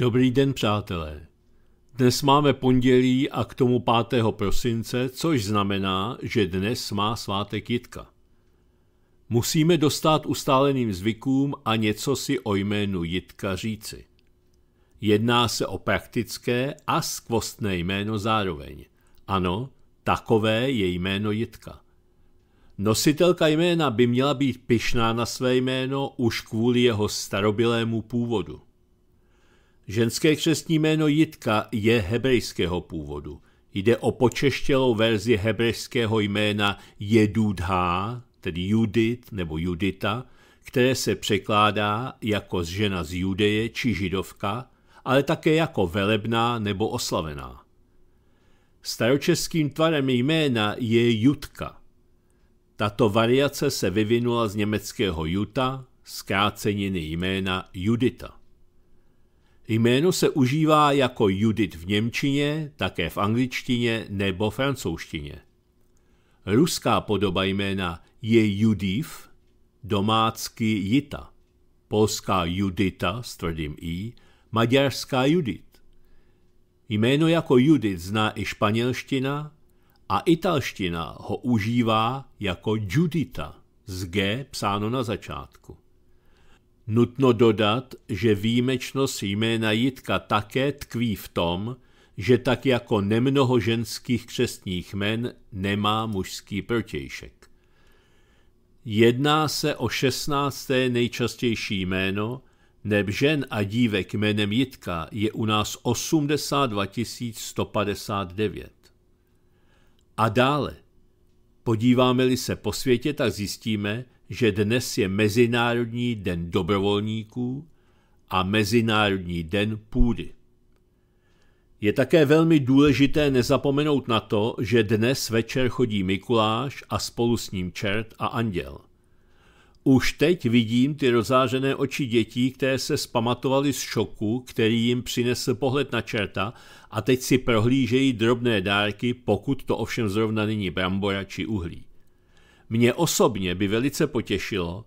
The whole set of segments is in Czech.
Dobrý den, přátelé. Dnes máme pondělí a k tomu 5. prosince, což znamená, že dnes má svátek Jitka. Musíme dostat ustáleným zvykům a něco si o jménu Jitka říci. Jedná se o praktické a skvostné jméno zároveň. Ano, takové je jméno Jitka. Nositelka jména by měla být pyšná na své jméno už kvůli jeho starobilému původu. Ženské křestní jméno Jitka je hebrejského původu. Jde o počeštělou verzi hebrejského jména Jedudha, tedy Judit nebo Judita, které se překládá jako žena z Judeje či židovka, ale také jako velebná nebo oslavená. Staročeským tvarem jména je Jutka. Tato variace se vyvinula z německého Juta, zkráceniny jména Judita. Jméno se užívá jako Judith v Němčině, také v angličtině nebo francouzštině. Ruská podoba jména je Judiv, domácky Jita, polská Judita s tvrdým i, maďarská Judit. Jméno jako Judit zná i španělština a italština ho užívá jako Judita s G psáno na začátku. Nutno dodat, že výjimečnost jména Jitka také tkví v tom, že tak jako nemnoho ženských křestních men nemá mužský protějšek. Jedná se o šestnácté nejčastější jméno, neb žen a dívek jménem Jitka je u nás 82 159. A dále – Podíváme-li se po světě, tak zjistíme, že dnes je Mezinárodní den dobrovolníků a Mezinárodní den půdy. Je také velmi důležité nezapomenout na to, že dnes večer chodí Mikuláš a spolu s ním čert a anděl – už teď vidím ty rozářené oči dětí, které se spamatovaly z šoku, který jim přinesl pohled na čerta a teď si prohlížejí drobné dárky, pokud to ovšem zrovna není brambora či uhlí. Mně osobně by velice potěšilo,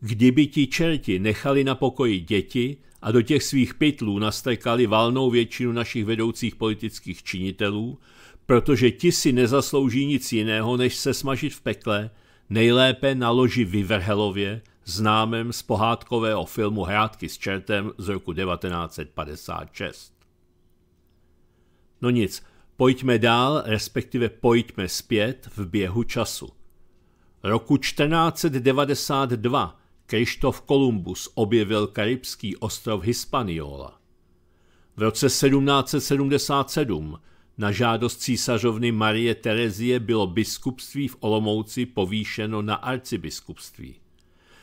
kdyby ti čerti nechali na pokoji děti a do těch svých pytlů nastrkali valnou většinu našich vedoucích politických činitelů, protože ti si nezaslouží nic jiného, než se smažit v pekle – nejlépe na loži Vyvrhelově, známém z pohádkového filmu Hrádky s čertem z roku 1956. No nic, pojďme dál, respektive pojďme zpět v běhu času. Roku 1492 Krištof Kolumbus objevil karibský ostrov Hispaniola. V roce 1777 na žádost císařovny Marie Terezie bylo biskupství v Olomouci povýšeno na arcibiskupství.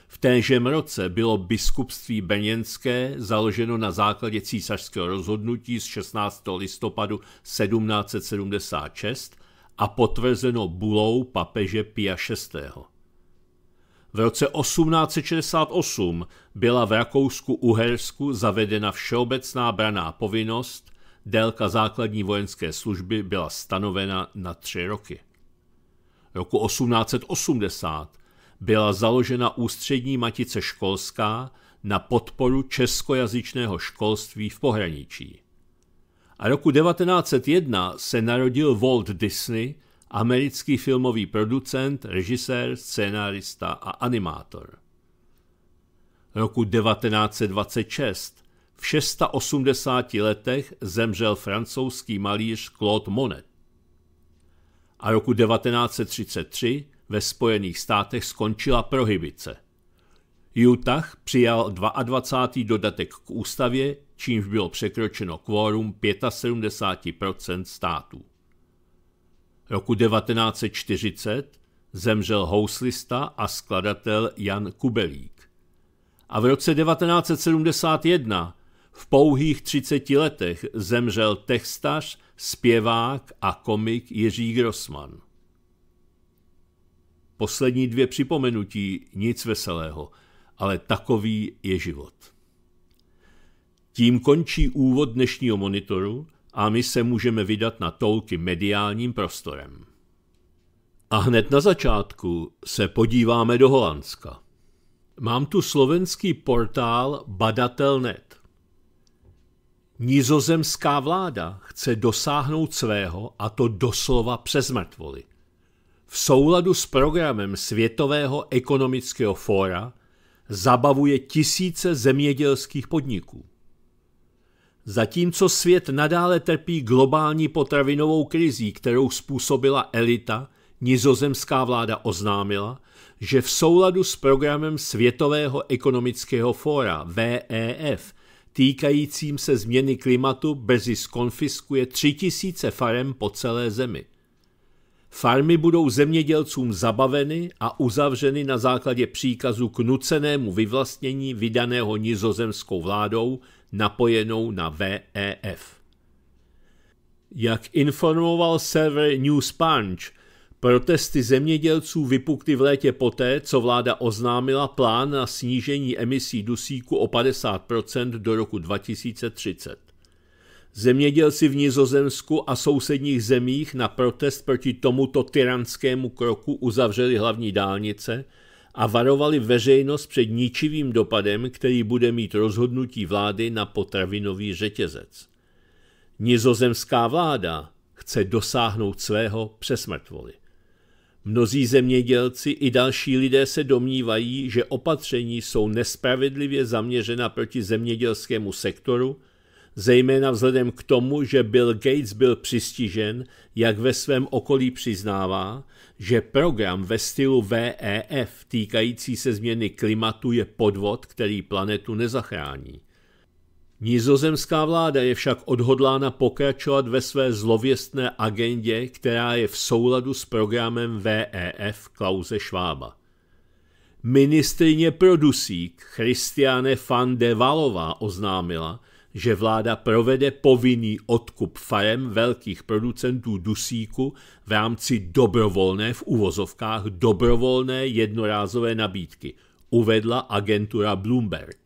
V téžem roce bylo biskupství brněnské založeno na základě císařského rozhodnutí z 16. listopadu 1776 a potvrzeno bulou papeže Pia VI. V roce 1868 byla v Rakousku-Uhersku zavedena všeobecná braná povinnost Délka základní vojenské služby byla stanovena na tři roky. Roku 1880 byla založena ústřední matice školská na podporu českojazyčného školství v pohraničí. A roku 1901 se narodil Walt Disney, americký filmový producent, režisér, scénárista a animátor. Roku 1926 v 680 letech zemřel francouzský malíř Claude Monet. A roku 1933 ve Spojených státech skončila prohibice. Utah přijal 22. dodatek k ústavě, čímž bylo překročeno kvórum 75% států. Roku 1940 zemřel houslista a skladatel Jan Kubelík. A v roce 1971 v pouhých 30 letech zemřel textař, zpěvák a komik Jiří Grossman. Poslední dvě připomenutí, nic veselého, ale takový je život. Tím končí úvod dnešního monitoru a my se můžeme vydat na touky mediálním prostorem. A hned na začátku se podíváme do Holandska. Mám tu slovenský portál Badatel.net. Nizozemská vláda chce dosáhnout svého, a to doslova přes mrtvoli. V souladu s programem Světového ekonomického fóra zabavuje tisíce zemědělských podniků. Zatímco svět nadále trpí globální potravinovou krizí, kterou způsobila elita, nizozemská vláda oznámila, že v souladu s programem Světového ekonomického fóra VEF – týkajícím se změny klimatu Bezis konfiskuje 3000 farem po celé zemi. Farmy budou zemědělcům zabaveny a uzavřeny na základě příkazu k nucenému vyvlastnění vydaného nizozemskou vládou napojenou na VEF. Jak informoval server News Punch, Protesty zemědělců vypukly v létě poté, co vláda oznámila plán na snížení emisí dusíku o 50 do roku 2030. Zemědělci v Nizozemsku a sousedních zemích na protest proti tomuto tyranskému kroku uzavřeli hlavní dálnice a varovali veřejnost před ničivým dopadem, který bude mít rozhodnutí vlády na potravinový řetězec. Nizozemská vláda chce dosáhnout svého přesmrtvoli. Mnozí zemědělci i další lidé se domnívají, že opatření jsou nespravedlivě zaměřena proti zemědělskému sektoru, zejména vzhledem k tomu, že Bill Gates byl přistižen, jak ve svém okolí přiznává, že program ve stylu VEF týkající se změny klimatu je podvod, který planetu nezachrání. Nizozemská vláda je však odhodlána pokračovat ve své zlověstné agendě, která je v souladu s programem VEF Klauze Švába. Ministrině pro dusík Christiane van de Valová oznámila, že vláda provede povinný odkup farem velkých producentů dusíku v rámci dobrovolné v uvozovkách dobrovolné jednorázové nabídky, uvedla agentura Bloomberg.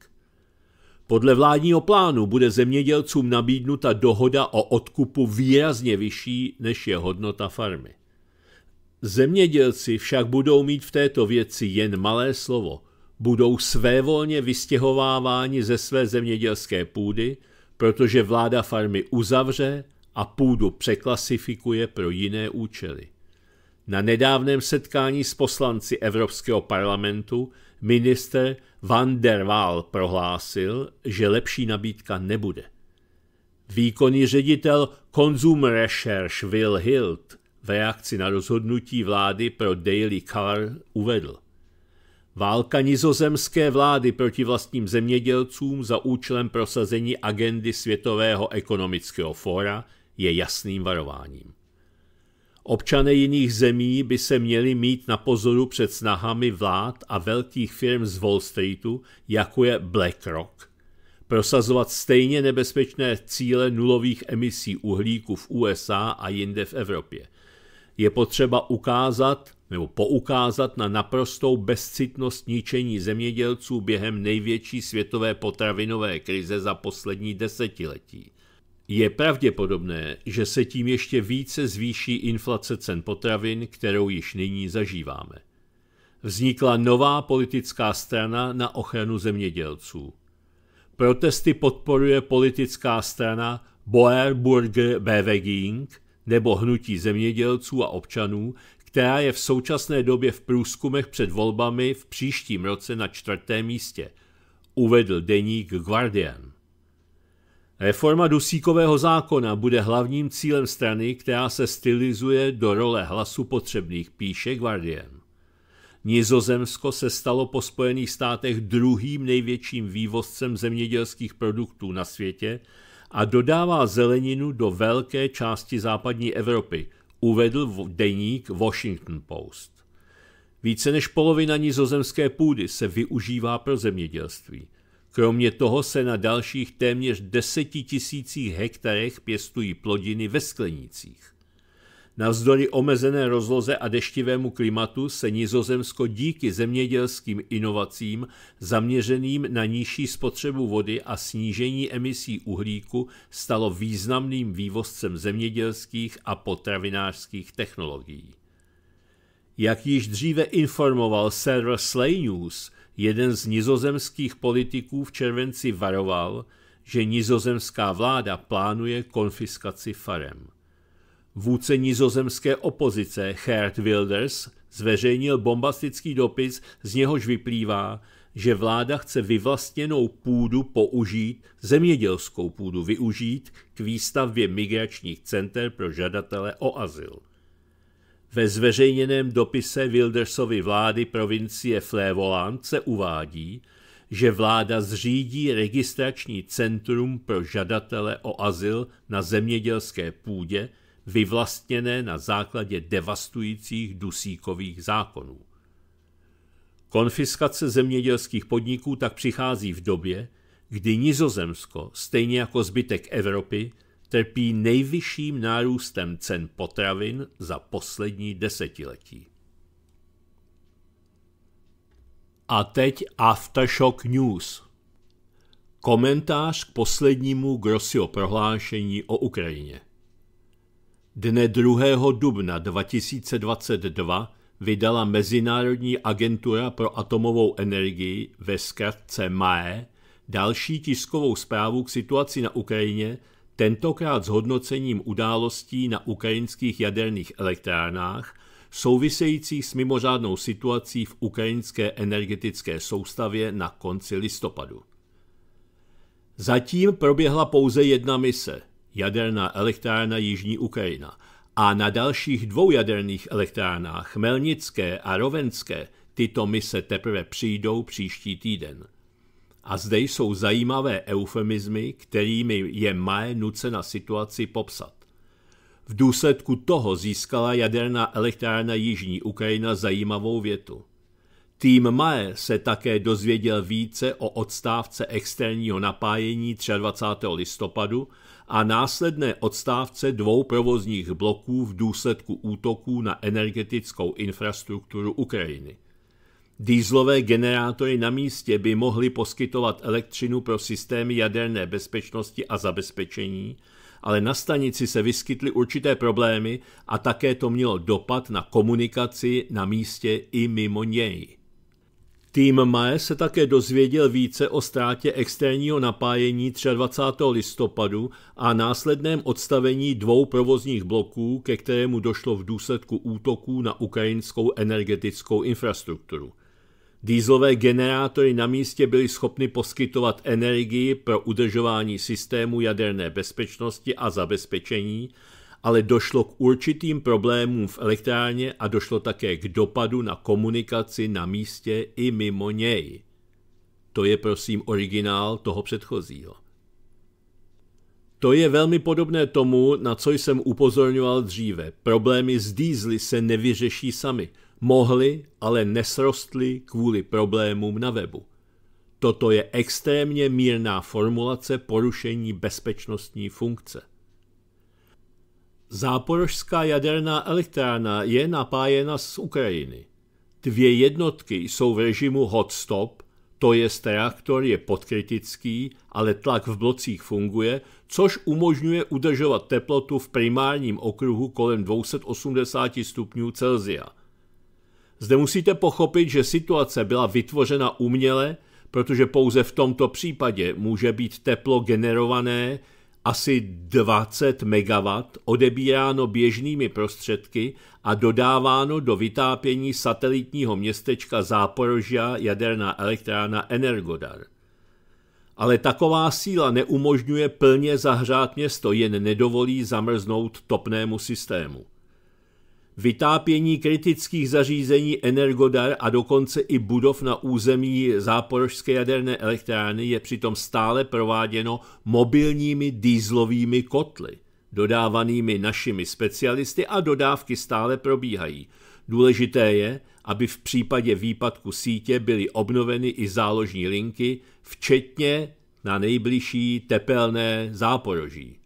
Podle vládního plánu bude zemědělcům nabídnuta dohoda o odkupu výrazně vyšší, než je hodnota farmy. Zemědělci však budou mít v této věci jen malé slovo. Budou svévolně vystěhováváni ze své zemědělské půdy, protože vláda farmy uzavře a půdu překlasifikuje pro jiné účely. Na nedávném setkání s poslanci Evropského parlamentu minister Van der Waal prohlásil, že lepší nabídka nebude. Výkonný ředitel Consumer Research Will Hilt v reakci na rozhodnutí vlády pro Daily Car uvedl. Válka nizozemské vlády proti vlastním zemědělcům za účelem prosazení agendy Světového ekonomického fóra je jasným varováním. Občané jiných zemí by se měli mít na pozoru před snahami vlád a velkých firm z Wall Streetu, jako je BlackRock. Prosazovat stejně nebezpečné cíle nulových emisí uhlíku v USA a jinde v Evropě. Je potřeba ukázat nebo poukázat na naprostou bezcitnost ničení zemědělců během největší světové potravinové krize za poslední desetiletí je pravděpodobné, že se tím ještě více zvýší inflace cen potravin, kterou již nyní zažíváme. Vznikla nová politická strana na ochranu zemědělců. Protesty podporuje politická strana Boer Burger Beweging, nebo Hnutí zemědělců a občanů, která je v současné době v průzkumech před volbami v příštím roce na čtvrtém místě, uvedl deník Guardian. Reforma dusíkového zákona bude hlavním cílem strany, která se stylizuje do role hlasu potřebných, píše Guardian. Nizozemsko se stalo po Spojených státech druhým největším vývozcem zemědělských produktů na světě a dodává zeleninu do velké části západní Evropy, uvedl deník Washington Post. Více než polovina nizozemské půdy se využívá pro zemědělství. Kromě toho se na dalších téměř desetitisících hektarech pěstují plodiny ve sklenících. Navzdory omezené rozloze a deštivému klimatu se Nizozemsko díky zemědělským inovacím zaměřeným na nižší spotřebu vody a snížení emisí uhlíku stalo významným vývozcem zemědělských a potravinářských technologií. Jak již dříve informoval server Slay News – Jeden z nizozemských politiků v červenci varoval, že nizozemská vláda plánuje konfiskaci farem. Vůdce nizozemské opozice Geert Wilders zveřejnil bombastický dopis, z něhož vyplývá, že vláda chce vyvlastněnou půdu použít, zemědělskou půdu využít k výstavbě migračních center pro žadatele o azyl. Ve zveřejněném dopise Wildersovi vlády provincie Flevoland se uvádí, že vláda zřídí registrační centrum pro žadatele o azyl na zemědělské půdě, vyvlastněné na základě devastujících dusíkových zákonů. Konfiskace zemědělských podniků tak přichází v době, kdy Nizozemsko, stejně jako zbytek Evropy, trpí nejvyšším nárůstem cen potravin za poslední desetiletí. A teď Aftershock News. Komentář k poslednímu Grossio prohlášení o Ukrajině. Dne 2. dubna 2022 vydala Mezinárodní agentura pro atomovou energii ve zkratce MAE další tiskovou zprávu k situaci na Ukrajině tentokrát s hodnocením událostí na ukrajinských jaderných elektrárnách, souvisejících s mimořádnou situací v ukrajinské energetické soustavě na konci listopadu. Zatím proběhla pouze jedna mise – jaderná elektrárna Jižní Ukrajina a na dalších dvou jaderných elektrárnách Melnické a Rovenské tyto mise teprve přijdou příští týden – a zde jsou zajímavé eufemizmy, kterými je Mae nucena situaci popsat. V důsledku toho získala jaderná elektrárna Jižní Ukrajina zajímavou větu. Tým Mae se také dozvěděl více o odstávce externího napájení 23. listopadu a následné odstávce dvou provozních bloků v důsledku útoků na energetickou infrastrukturu Ukrajiny. Dýzlové generátory na místě by mohly poskytovat elektřinu pro systémy jaderné bezpečnosti a zabezpečení, ale na stanici se vyskytly určité problémy a také to mělo dopad na komunikaci na místě i mimo něj. Tým Mae se také dozvěděl více o ztrátě externího napájení 23. listopadu a následném odstavení dvou provozních bloků, ke kterému došlo v důsledku útoků na ukrajinskou energetickou infrastrukturu – Dýzlové generátory na místě byly schopny poskytovat energii pro udržování systému jaderné bezpečnosti a zabezpečení, ale došlo k určitým problémům v elektrárně a došlo také k dopadu na komunikaci na místě i mimo něj. To je prosím originál toho předchozího. To je velmi podobné tomu, na co jsem upozorňoval dříve. Problémy s dýzly se nevyřeší sami – Mohli, ale nesrostli kvůli problémům na webu. Toto je extrémně mírná formulace porušení bezpečnostní funkce. Záporožská jaderná elektrárna je napájena z Ukrajiny. Dvě jednotky jsou v režimu hot stop, to je reaktor je podkritický, ale tlak v blocích funguje, což umožňuje udržovat teplotu v primárním okruhu kolem 280 stupňů Celsia. Zde musíte pochopit, že situace byla vytvořena uměle, protože pouze v tomto případě může být teplo generované asi 20 MW odebíráno běžnými prostředky a dodáváno do vytápění satelitního městečka Záporožia jaderná elektrána Energodar. Ale taková síla neumožňuje plně zahřát město, jen nedovolí zamrznout topnému systému vytápění kritických zařízení Energodar a dokonce i budov na území Záporožské jaderné elektrárny je přitom stále prováděno mobilními dýzlovými kotly, dodávanými našimi specialisty a dodávky stále probíhají. Důležité je, aby v případě výpadku sítě byly obnoveny i záložní linky, včetně na nejbližší tepelné záporoží.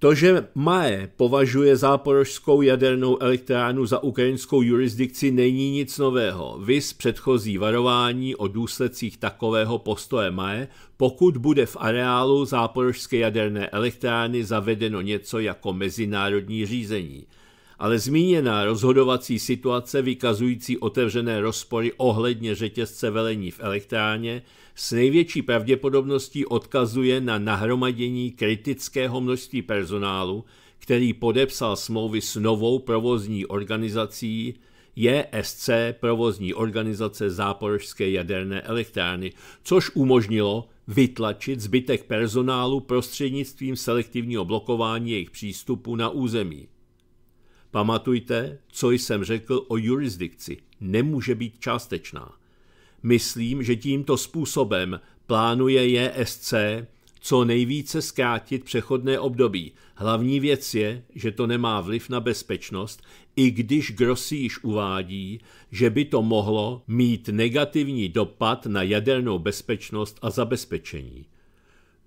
To, že Mae považuje záporožskou jadernou elektrárnu za ukrajinskou jurisdikci, není nic nového. Vys předchozí varování o důsledcích takového postoje Mae, pokud bude v areálu záporožské jaderné elektrárny zavedeno něco jako mezinárodní řízení – ale zmíněná rozhodovací situace vykazující otevřené rozpory ohledně řetězce velení v elektrárně s největší pravděpodobností odkazuje na nahromadění kritického množství personálu, který podepsal smlouvy s novou provozní organizací JSC, provozní organizace Záporožské jaderné elektrárny, což umožnilo vytlačit zbytek personálu prostřednictvím selektivního blokování jejich přístupu na území. Pamatujte, co jsem řekl o jurisdikci. Nemůže být částečná. Myslím, že tímto způsobem plánuje JSC co nejvíce zkrátit přechodné období. Hlavní věc je, že to nemá vliv na bezpečnost, i když Grossi již uvádí, že by to mohlo mít negativní dopad na jadernou bezpečnost a zabezpečení.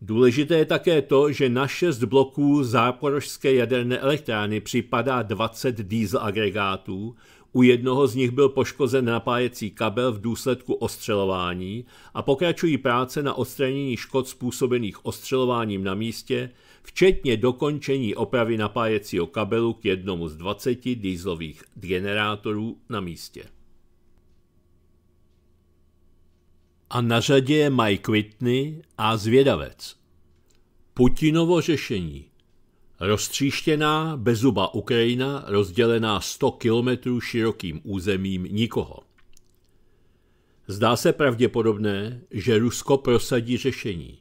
Důležité je také to, že na šest bloků záporožské jaderné elektrárny připadá 20 diesel agregátů, u jednoho z nich byl poškozen napájecí kabel v důsledku ostřelování a pokračují práce na odstranění škod způsobených ostřelováním na místě, včetně dokončení opravy napájecího kabelu k jednomu z 20 dieselových generátorů na místě. A na řadě je Mike Whitney a Zvědavec. Putinovo řešení. Roztříštěná, bezuba Ukrajina, rozdělená 100 kilometrů širokým územím nikoho. Zdá se pravděpodobné, že Rusko prosadí řešení.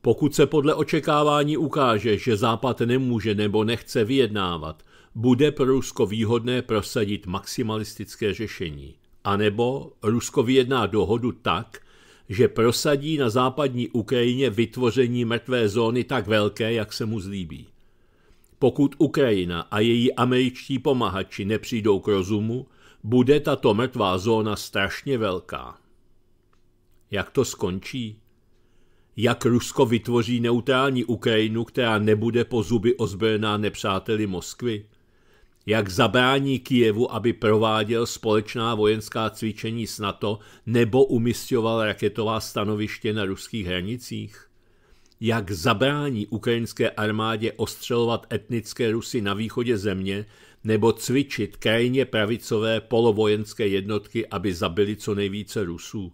Pokud se podle očekávání ukáže, že Západ nemůže nebo nechce vyjednávat, bude pro Rusko výhodné prosadit maximalistické řešení. A nebo Rusko vyjedná dohodu tak, že prosadí na západní Ukrajině vytvoření mrtvé zóny tak velké, jak se mu zlíbí. Pokud Ukrajina a její američtí pomahači nepřijdou k rozumu, bude tato mrtvá zóna strašně velká. Jak to skončí? Jak Rusko vytvoří neutrální Ukrajinu, která nebude po zuby ozbrojená nepřáteli Moskvy? jak zabrání Kijevu, aby prováděl společná vojenská cvičení s NATO nebo umistoval raketová stanoviště na ruských hranicích? Jak zabrání ukrajinské armádě ostřelovat etnické Rusy na východě země nebo cvičit krajně pravicové polovojenské jednotky, aby zabili co nejvíce Rusů?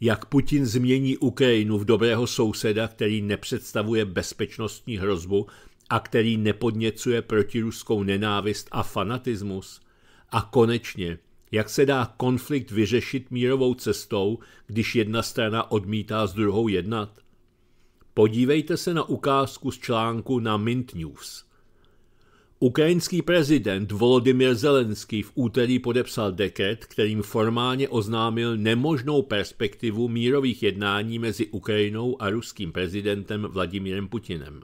Jak Putin změní Ukrajinu v dobrého souseda, který nepředstavuje bezpečnostní hrozbu a který nepodněcuje protiruskou nenávist a fanatismus? A konečně, jak se dá konflikt vyřešit mírovou cestou, když jedna strana odmítá s druhou jednat? Podívejte se na ukázku z článku na Mint News. Ukrajinský prezident Volodymyr Zelenský v úterý podepsal dekret, kterým formálně oznámil nemožnou perspektivu mírových jednání mezi Ukrajinou a ruským prezidentem Vladimírem Putinem.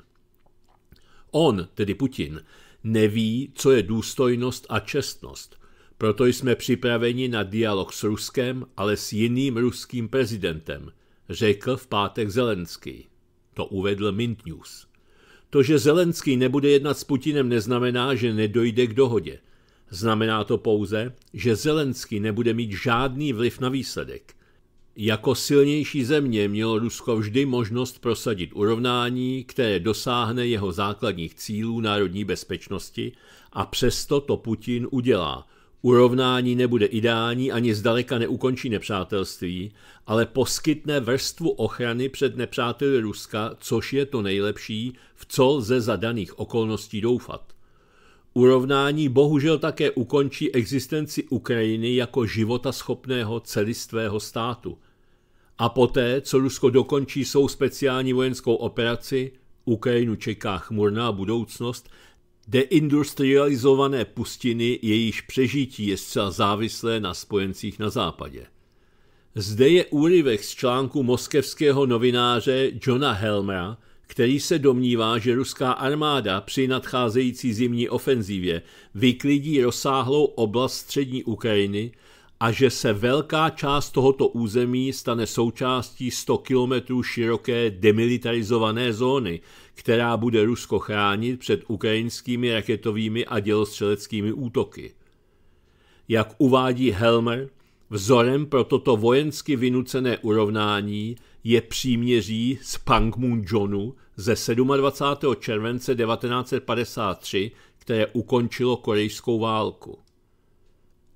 On, tedy Putin, neví, co je důstojnost a čestnost. Proto jsme připraveni na dialog s Ruskem, ale s jiným ruským prezidentem, řekl v pátek Zelenský. To uvedl Mint News. To, že Zelenský nebude jednat s Putinem, neznamená, že nedojde k dohodě. Znamená to pouze, že Zelenský nebude mít žádný vliv na výsledek – jako silnější země mělo Rusko vždy možnost prosadit urovnání, které dosáhne jeho základních cílů národní bezpečnosti a přesto to Putin udělá. Urovnání nebude ideální ani zdaleka neukončí nepřátelství, ale poskytne vrstvu ochrany před nepřáteli Ruska, což je to nejlepší, v co ze zadaných okolností doufat. Urovnání bohužel také ukončí existenci Ukrajiny jako života schopného celistvého státu. A poté, co Rusko dokončí svou speciální vojenskou operaci, Ukrajinu čeká chmurná budoucnost, deindustrializované pustiny, jejíž přežití je zcela závislé na spojencích na západě. Zde je úryvek z článku moskevského novináře Johna Helmera, který se domnívá, že ruská armáda při nadcházející zimní ofenzívě vyklidí rozsáhlou oblast střední Ukrajiny a že se velká část tohoto území stane součástí 100 kilometrů široké demilitarizované zóny, která bude Rusko chránit před ukrajinskými raketovými a dělostřeleckými útoky. Jak uvádí Helmer, vzorem pro toto vojensky vynucené urovnání je příměří z Pangmunjonu, ze 27. července 1953, které ukončilo korejskou válku.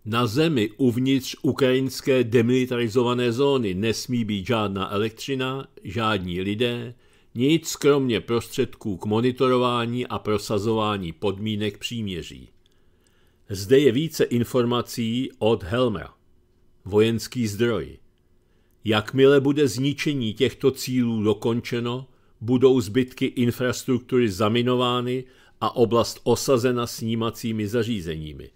Na zemi uvnitř ukrajinské demilitarizované zóny nesmí být žádná elektřina, žádní lidé, nic kromě prostředků k monitorování a prosazování podmínek příměří. Zde je více informací od Helmra. Vojenský zdroj. Jakmile bude zničení těchto cílů dokončeno, budou zbytky infrastruktury zaminovány a oblast osazena snímacími zařízeními.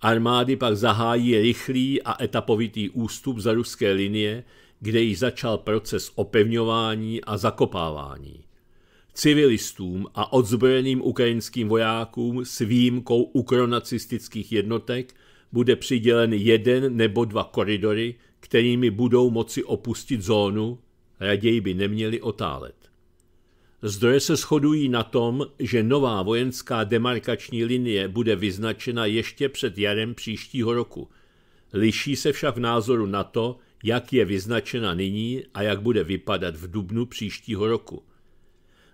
Armády pak zahájí rychlý a etapovitý ústup za ruské linie, kde již začal proces opevňování a zakopávání. Civilistům a odzbrojeným ukrajinským vojákům s výjimkou ukronacistických jednotek bude přidělen jeden nebo dva koridory, kterými budou moci opustit zónu, raději by neměli otálet. Zdroje se shodují na tom, že nová vojenská demarkační linie bude vyznačena ještě před jarem příštího roku. Liší se však v názoru na to, jak je vyznačena nyní a jak bude vypadat v dubnu příštího roku.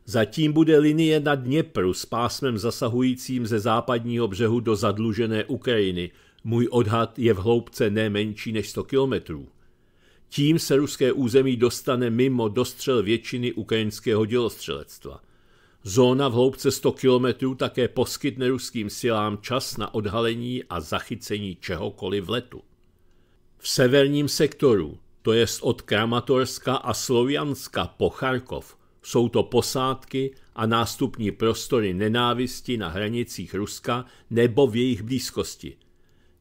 Zatím bude linie na Dněpru s pásmem zasahujícím ze západního břehu do zadlužené Ukrajiny. Můj odhad je v hloubce ne menší než 100 kilometrů. Tím se ruské území dostane mimo dostřel většiny ukrajinského dělostřelectva. Zóna v hloubce 100 kilometrů také poskytne ruským silám čas na odhalení a zachycení čehokoliv v letu. V severním sektoru, to jest od Kramatorska a Slovianska po Charkov, jsou to posádky a nástupní prostory nenávisti na hranicích Ruska nebo v jejich blízkosti.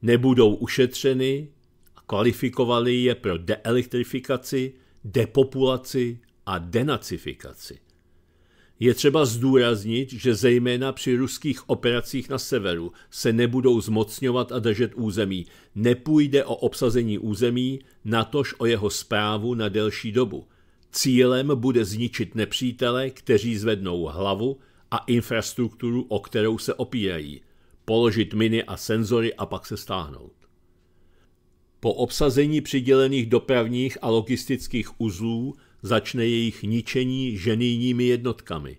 Nebudou ušetřeny, Kvalifikovali je pro deelektrifikaci, depopulaci a denacifikaci. Je třeba zdůraznit, že zejména při ruských operacích na severu se nebudou zmocňovat a držet území. Nepůjde o obsazení území, natož o jeho zprávu na delší dobu. Cílem bude zničit nepřítele, kteří zvednou hlavu a infrastrukturu, o kterou se opírají. Položit miny a senzory a pak se stáhnout. Po obsazení přidělených dopravních a logistických uzlů začne jejich ničení ženýními jednotkami.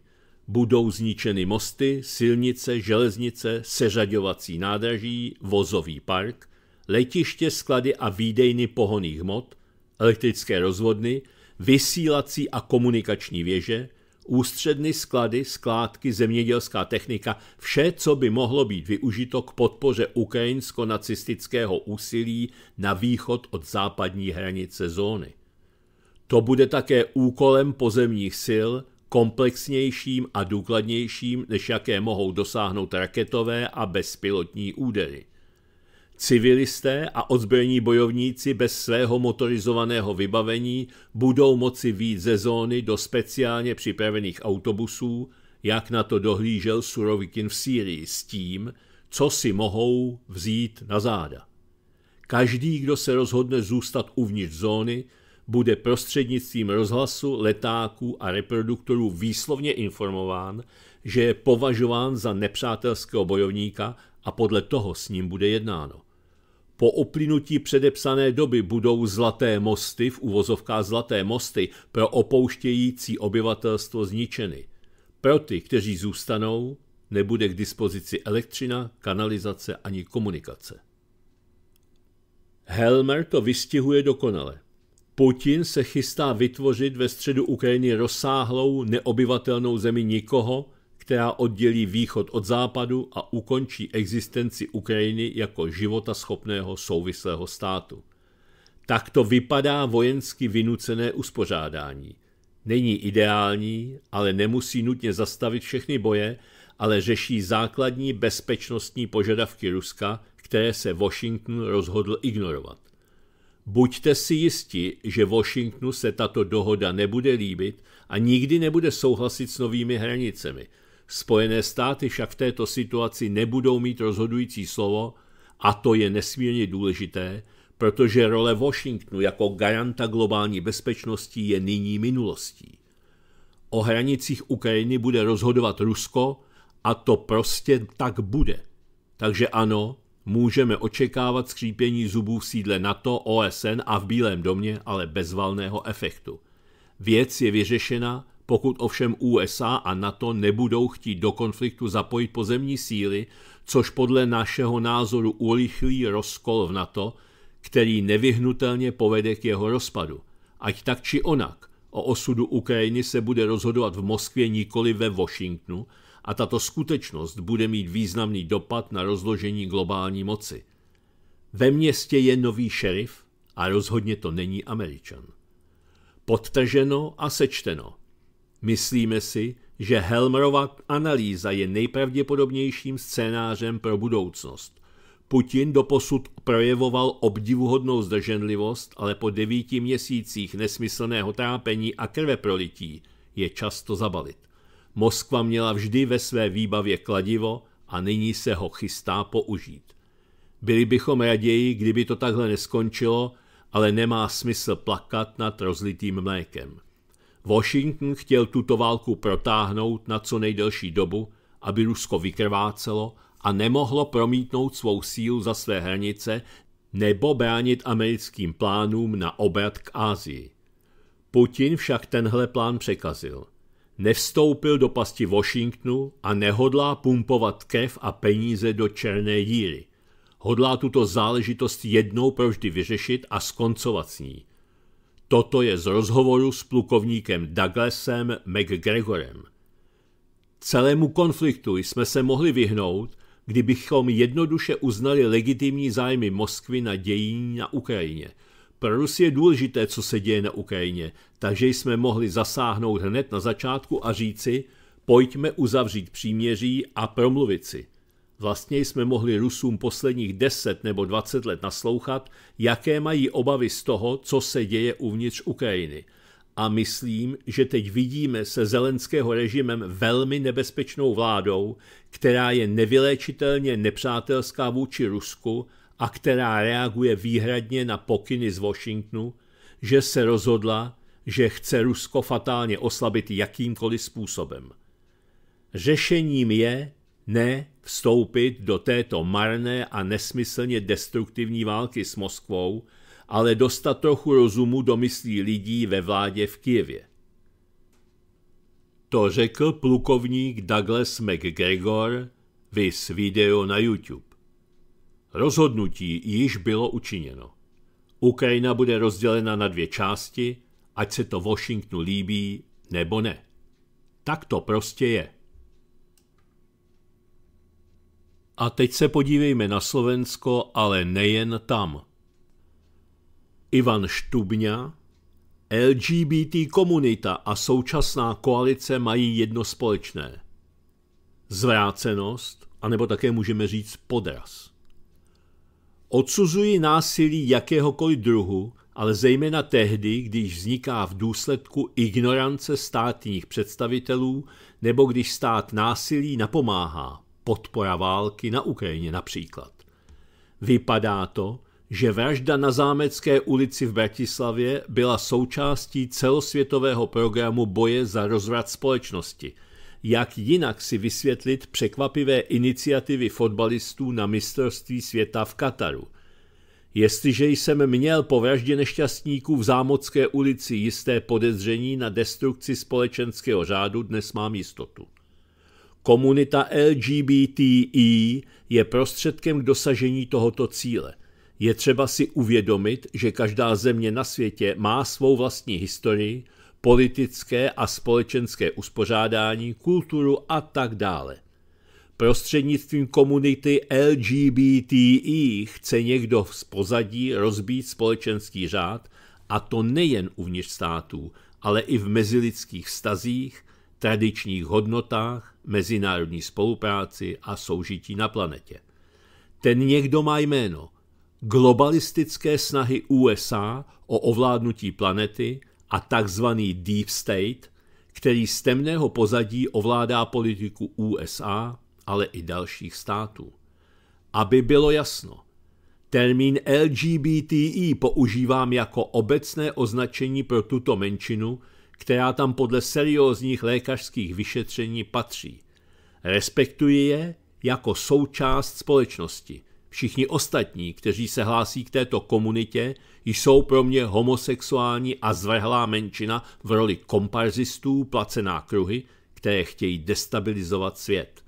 Budou zničeny mosty, silnice, železnice, seřadovací nádraží, vozový park, letiště, sklady a výdejny pohoných hmot, elektrické rozvodny, vysílací a komunikační věže, ústředny sklady, skládky, zemědělská technika, vše, co by mohlo být využito k podpoře ukrajinsko-nacistického úsilí na východ od západní hranice zóny. To bude také úkolem pozemních sil, komplexnějším a důkladnějším, než jaké mohou dosáhnout raketové a bezpilotní údery. Civilisté a odzbrojení bojovníci bez svého motorizovaného vybavení budou moci výjít ze zóny do speciálně připravených autobusů, jak na to dohlížel Surovikin v Sýrii s tím, co si mohou vzít na záda. Každý, kdo se rozhodne zůstat uvnitř zóny, bude prostřednictvím rozhlasu, letáků a reproduktorů výslovně informován, že je považován za nepřátelského bojovníka a podle toho s ním bude jednáno. Po uplynutí předepsané doby budou zlaté mosty, v uvozovkách zlaté mosty, pro opouštějící obyvatelstvo zničeny. Pro ty, kteří zůstanou, nebude k dispozici elektřina, kanalizace ani komunikace. Helmer to vystihuje dokonale. Putin se chystá vytvořit ve středu Ukrajiny rozsáhlou, neobyvatelnou zemi nikoho, která oddělí východ od západu a ukončí existenci Ukrajiny jako života schopného souvislého státu. Tak to vypadá vojensky vynucené uspořádání. Není ideální, ale nemusí nutně zastavit všechny boje, ale řeší základní bezpečnostní požadavky Ruska, které se Washington rozhodl ignorovat. Buďte si jisti, že Washingtonu se tato dohoda nebude líbit a nikdy nebude souhlasit s novými hranicemi – Spojené státy však v této situaci nebudou mít rozhodující slovo a to je nesmírně důležité, protože role Washingtonu jako garanta globální bezpečnosti je nyní minulostí. O hranicích Ukrajiny bude rozhodovat Rusko a to prostě tak bude. Takže ano, můžeme očekávat skřípění zubů v sídle NATO, OSN a v Bílém domě, ale bez valného efektu. Věc je vyřešena pokud ovšem USA a NATO nebudou chtít do konfliktu zapojit pozemní síly, což podle našeho názoru urychlí rozkol v NATO, který nevyhnutelně povede k jeho rozpadu. Ať tak či onak, o osudu Ukrajiny se bude rozhodovat v Moskvě nikoli ve Washingtonu a tato skutečnost bude mít významný dopad na rozložení globální moci. Ve městě je nový šerif a rozhodně to není Američan. Podtrženo a sečteno – Myslíme si, že Helmerova analýza je nejpravděpodobnějším scénářem pro budoucnost. Putin doposud projevoval obdivuhodnou zdrženlivost, ale po devíti měsících nesmyslného trápení a krve prolití je čas to zabalit. Moskva měla vždy ve své výbavě kladivo a nyní se ho chystá použít. Byli bychom raději, kdyby to takhle neskončilo, ale nemá smysl plakat nad rozlitým mlékem. Washington chtěl tuto válku protáhnout na co nejdelší dobu, aby Rusko vykrvácelo a nemohlo promítnout svou sílu za své hranice nebo bránit americkým plánům na obrat k Ázii. Putin však tenhle plán překazil. Nevstoupil do pasti Washingtonu a nehodlá pumpovat krev a peníze do černé díry. Hodlá tuto záležitost jednou proždy vyřešit a skoncovat s ní. Toto je z rozhovoru s plukovníkem Douglasem McGregorem. Celému konfliktu jsme se mohli vyhnout, kdybychom jednoduše uznali legitimní zájmy Moskvy na dějiní na Ukrajině. Pro Rus je důležité, co se děje na Ukrajině, takže jsme mohli zasáhnout hned na začátku a říci, pojďme uzavřít příměří a promluvit si – Vlastně jsme mohli Rusům posledních 10 nebo 20 let naslouchat, jaké mají obavy z toho, co se děje uvnitř Ukrajiny. A myslím, že teď vidíme se zelenského režimem velmi nebezpečnou vládou, která je nevyléčitelně nepřátelská vůči Rusku a která reaguje výhradně na pokyny z Washingtonu, že se rozhodla, že chce Rusko fatálně oslabit jakýmkoliv způsobem. Řešením je ne vstoupit do této marné a nesmyslně destruktivní války s Moskvou, ale dostat trochu rozumu do myslí lidí ve vládě v Kijevě. To řekl plukovník Douglas McGregor vys video na YouTube. Rozhodnutí již bylo učiněno. Ukrajina bude rozdělena na dvě části, ať se to Washingtonu líbí nebo ne. Tak to prostě je. A teď se podívejme na Slovensko, ale nejen tam. Ivan Štubňa, LGBT komunita a současná koalice mají jedno společné. Zvrácenost, anebo také můžeme říct podraz. Odsuzují násilí jakéhokoliv druhu, ale zejména tehdy, když vzniká v důsledku ignorance státních představitelů nebo když stát násilí napomáhá, podpora války na Ukrajině například. Vypadá to, že vražda na Zámecké ulici v Bratislavě byla součástí celosvětového programu boje za rozvrat společnosti. Jak jinak si vysvětlit překvapivé iniciativy fotbalistů na mistrovství světa v Kataru? Jestliže jsem měl po vraždě nešťastníků v Zámocké ulici jisté podezření na destrukci společenského řádu, dnes mám jistotu. Komunita LGBTI e je prostředkem k dosažení tohoto cíle. Je třeba si uvědomit, že každá země na světě má svou vlastní historii, politické a společenské uspořádání, kulturu a tak dále. Prostřednictvím komunity LGBTI e chce někdo z pozadí rozbít společenský řád, a to nejen uvnitř států, ale i v mezilidských vztazích, tradičních hodnotách, mezinárodní spolupráci a soužití na planetě. Ten někdo má jméno. Globalistické snahy USA o ovládnutí planety a takzvaný Deep State, který z temného pozadí ovládá politiku USA, ale i dalších států. Aby bylo jasno, termín LGBTI e používám jako obecné označení pro tuto menšinu, která tam podle seriózních lékařských vyšetření patří. Respektuji je jako součást společnosti. Všichni ostatní, kteří se hlásí k této komunitě, jsou pro mě homosexuální a zvrhlá menšina v roli komparzistů placená kruhy, které chtějí destabilizovat svět.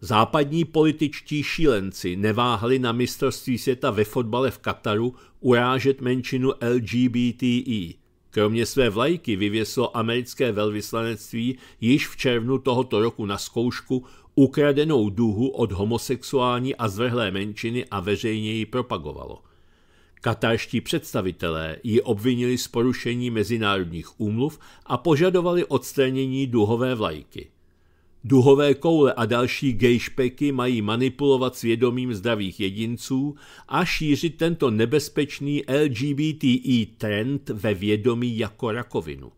Západní političtí šílenci neváhli na mistrovství světa ve fotbale v Kataru urážet menšinu LGBTI e. – Kromě své vlajky vyvěsilo americké velvyslanectví již v červnu tohoto roku na zkoušku ukradenou duhu od homosexuální a zvrhlé menšiny a veřejně ji propagovalo. Katarští představitelé ji obvinili z porušení mezinárodních úmluv a požadovali odstranění duhové vlajky. Duhové koule a další gejšpeky mají manipulovat svědomím zdravých jedinců a šířit tento nebezpečný LGBTI e trend ve vědomí jako rakovinu.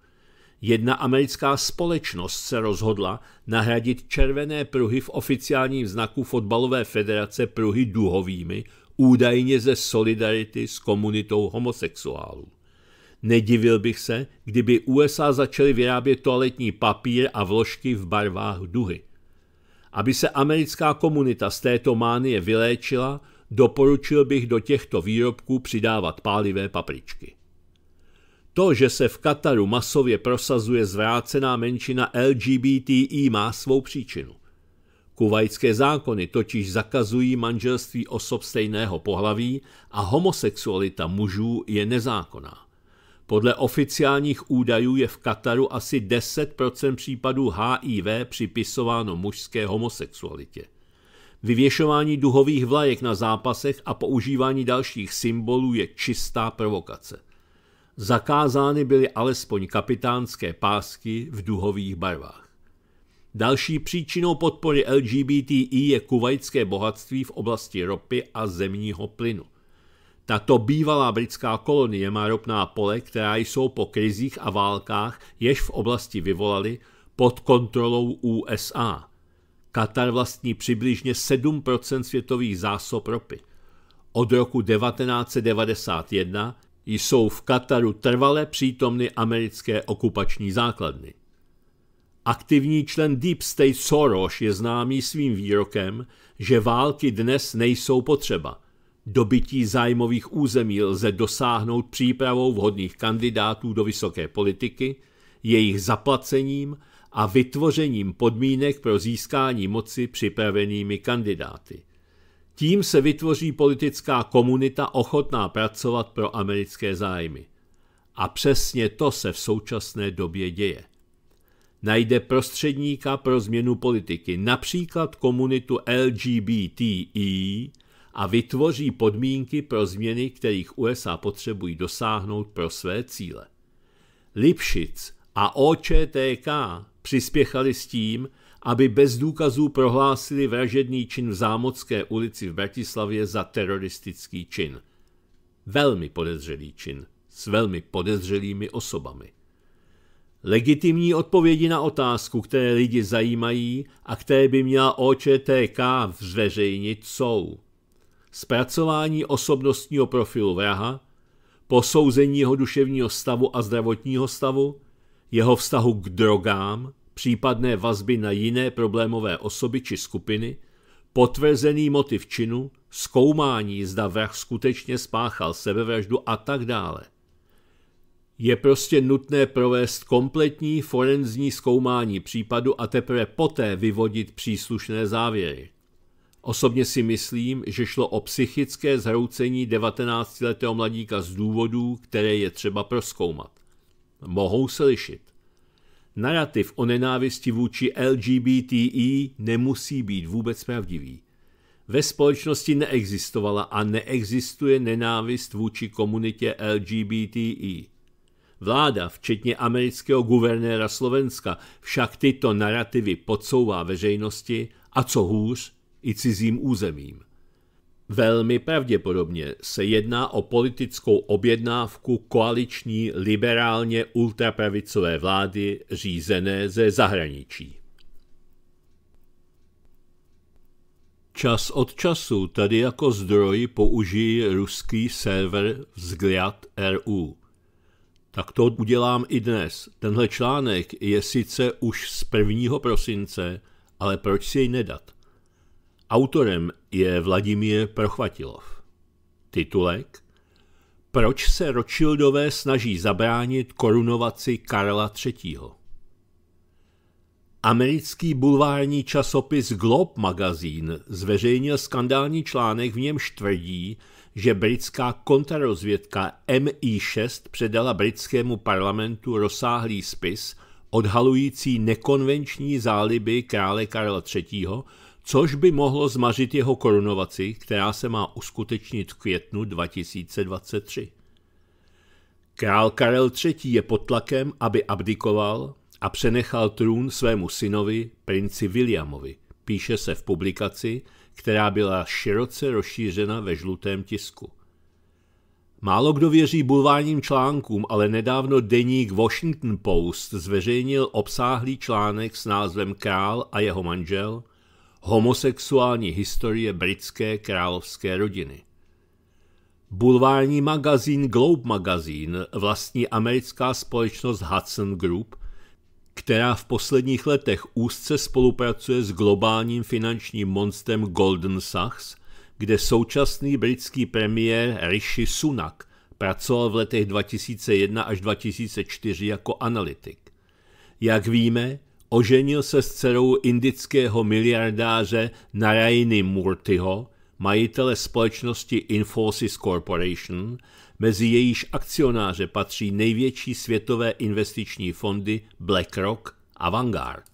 Jedna americká společnost se rozhodla nahradit červené pruhy v oficiálním znaku fotbalové federace pruhy duhovými, údajně ze solidarity s komunitou homosexuálů. Nedivil bych se, kdyby USA začaly vyrábět toaletní papír a vložky v barvách duhy. Aby se americká komunita z této mánie vyléčila, doporučil bych do těchto výrobků přidávat pálivé papričky. To, že se v Kataru masově prosazuje zvrácená menšina LGBTI, má svou příčinu. Kuvajské zákony totiž zakazují manželství osob stejného pohlaví a homosexualita mužů je nezákonná. Podle oficiálních údajů je v Kataru asi 10% případů HIV připisováno mužské homosexualitě. Vyvěšování duhových vlajek na zápasech a používání dalších symbolů je čistá provokace. Zakázány byly alespoň kapitánské pásky v duhových barvách. Další příčinou podpory LGBTI je kuvajské bohatství v oblasti ropy a zemního plynu. Tato bývalá britská kolonie má ropná pole, která jsou po krizích a válkách, jež v oblasti vyvolali, pod kontrolou USA. Katar vlastní přibližně 7 světových zásob ropy. Od roku 1991 jsou v Kataru trvale přítomny americké okupační základny. Aktivní člen Deep State Soros je známý svým výrokem, že války dnes nejsou potřeba – Dobytí zájmových území lze dosáhnout přípravou vhodných kandidátů do vysoké politiky, jejich zaplacením a vytvořením podmínek pro získání moci připravenými kandidáty. Tím se vytvoří politická komunita ochotná pracovat pro americké zájmy. A přesně to se v současné době děje. Najde prostředníka pro změnu politiky, například komunitu LGBTI, e, a vytvoří podmínky pro změny, kterých USA potřebují dosáhnout pro své cíle. Lipšic a OČTK přispěchali s tím, aby bez důkazů prohlásili vražedný čin v Zámocké ulici v Bratislavě za teroristický čin. Velmi podezřelý čin s velmi podezřelými osobami. Legitimní odpovědi na otázku, které lidi zajímají a které by měla OČTK zveřejnit, jsou zpracování osobnostního profilu vraha, posouzení jeho duševního stavu a zdravotního stavu, jeho vztahu k drogám, případné vazby na jiné problémové osoby či skupiny, potvrzený motiv činu, zkoumání, zda vrah skutečně spáchal sebevraždu a tak dále. Je prostě nutné provést kompletní forenzní zkoumání případu a teprve poté vyvodit příslušné závěry. Osobně si myslím, že šlo o psychické zhroucení 19-letého mladíka z důvodů, které je třeba proskoumat. Mohou se lišit. Narativ o nenávisti vůči LGBTI e nemusí být vůbec pravdivý. Ve společnosti neexistovala a neexistuje nenávist vůči komunitě LGBTI. E. Vláda, včetně amerického guvernéra Slovenska, však tyto narrativy podsouvá veřejnosti a co hůř, i cizím územím. Velmi pravděpodobně se jedná o politickou objednávku koaliční liberálně ultrapravicové vlády řízené ze zahraničí. Čas od času tady jako zdroj použijí ruský server Vzgliad RU. Tak to udělám i dnes. Tenhle článek je sice už z 1. prosince, ale proč si jej nedat? Autorem je Vladimír Prochvatilov. Titulek Proč se Rothschildové snaží zabránit korunovaci Karla III. Americký bulvární časopis Globe Magazine zveřejnil skandální článek, v němž tvrdí, že britská kontrarozvědka MI6 předala britskému parlamentu rozsáhlý spis odhalující nekonvenční záliby krále Karla III., což by mohlo zmařit jeho korunovaci, která se má uskutečnit v květnu 2023. Král Karel III. je pod tlakem, aby abdikoval a přenechal trůn svému synovi, princi Williamovi, píše se v publikaci, která byla široce rozšířena ve žlutém tisku. Málo kdo věří bulvárním článkům, ale nedávno deník Washington Post zveřejnil obsáhlý článek s názvem Král a jeho manžel – homosexuální historie britské královské rodiny. Bulvární magazín Globe Magazine vlastní americká společnost Hudson Group, která v posledních letech úzce spolupracuje s globálním finančním monstrem Golden Sachs, kde současný britský premiér Rishi Sunak pracoval v letech 2001 až 2004 jako analytik. Jak víme, Oženil se s dcerou indického miliardáře Narayany Murtyho, majitele společnosti Infosys Corporation, mezi jejíž akcionáře patří největší světové investiční fondy BlackRock a Vanguard.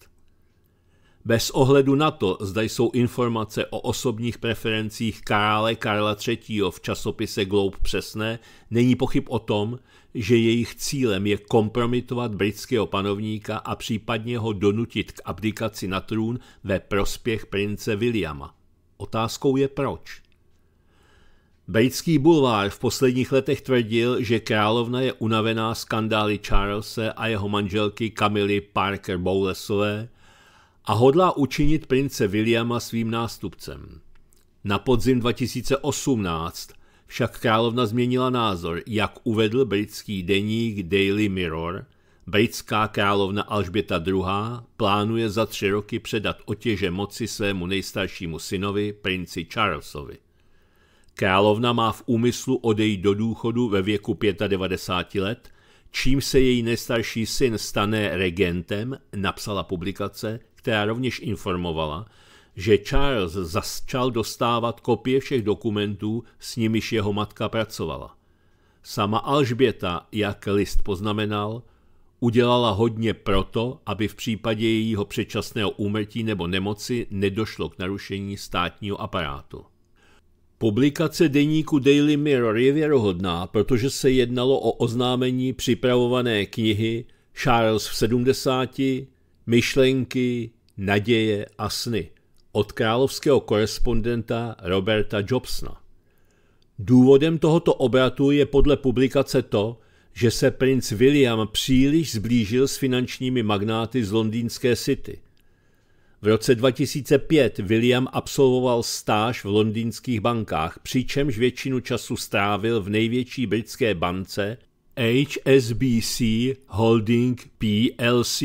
Bez ohledu na to, zda jsou informace o osobních preferencích krále Karla III. v časopise Globe přesné, není pochyb o tom, že jejich cílem je kompromitovat britského panovníka a případně ho donutit k abdikaci na trůn ve prospěch prince Williama. Otázkou je proč. Britský bulvár v posledních letech tvrdil, že královna je unavená skandály Charlese a jeho manželky Camily Parker Bowlesové a hodlá učinit prince Williama svým nástupcem. Na podzim 2018 však královna změnila názor, jak uvedl britský deník Daily Mirror. Britská královna Alžběta II. plánuje za tři roky předat otěže moci svému nejstaršímu synovi, princi Charlesovi. Královna má v úmyslu odejít do důchodu ve věku 95 let, čím se její nejstarší syn stane regentem, napsala publikace, která rovněž informovala, že Charles začal dostávat kopie všech dokumentů, s nimiž jeho matka pracovala. Sama Alžběta, jak list poznamenal, udělala hodně proto, aby v případě jejího předčasného úmrtí nebo nemoci nedošlo k narušení státního aparátu. Publikace deníku Daily Mirror je věrohodná, protože se jednalo o oznámení připravované knihy Charles v 70, myšlenky, naděje a sny – od královského korespondenta Roberta Jobsna. Důvodem tohoto obratu je podle publikace to, že se princ William příliš zblížil s finančními magnáty z londýnské City. V roce 2005 William absolvoval stáž v londýnských bankách, přičemž většinu času strávil v největší britské bance HSBC Holding PLC.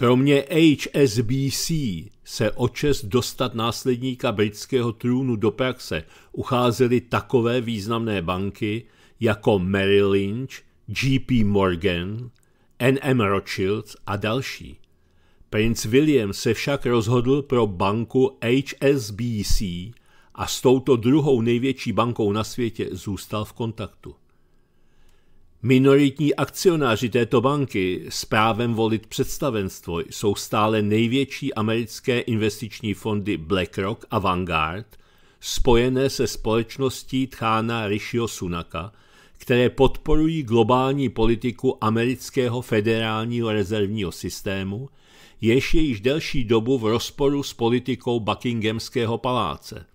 Kromě HSBC se o čest dostat následníka britského trůnu do praxe ucházely takové významné banky jako Merrill Lynch, JP Morgan, NM Rothschild a další. Prince William se však rozhodl pro banku HSBC a s touto druhou největší bankou na světě zůstal v kontaktu. Minoritní akcionáři této banky s právem volit představenstvo jsou stále největší americké investiční fondy BlackRock a Vanguard, spojené se společností Tchána Rishio Sunaka, které podporují globální politiku amerického federálního rezervního systému, jež je již delší dobu v rozporu s politikou Buckinghamského paláce.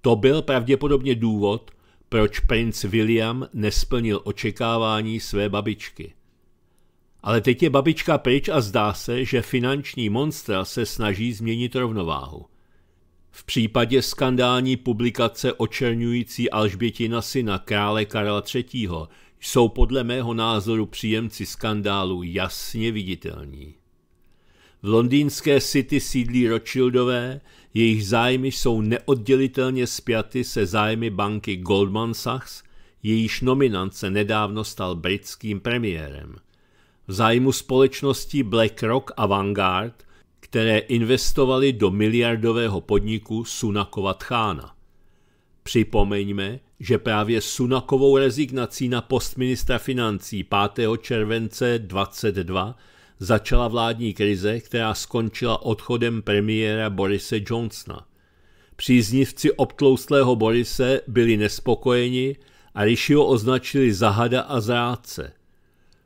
To byl pravděpodobně důvod, proč princ William nesplnil očekávání své babičky. Ale teď je babička pryč a zdá se, že finanční monstra se snaží změnit rovnováhu. V případě skandální publikace očerňující Alžbětina syna krále Karla III. jsou podle mého názoru příjemci skandálu jasně viditelní. V londýnské City sídlí Rothschildové, jejich zájmy jsou neoddělitelně spjaty se zájmy banky Goldman Sachs, jejíž nominant se nedávno stal britským premiérem. V zájmu společností BlackRock a Vanguard, které investovali do miliardového podniku Sunakova Tchána. Připomeňme, že právě Sunakovou rezignací na post ministra financí 5. července 2022 začala vládní krize, která skončila odchodem premiéra Borise Johnsona. Příznivci obtloustlého Borise byli nespokojeni a Rishiho označili za hada a zrádce.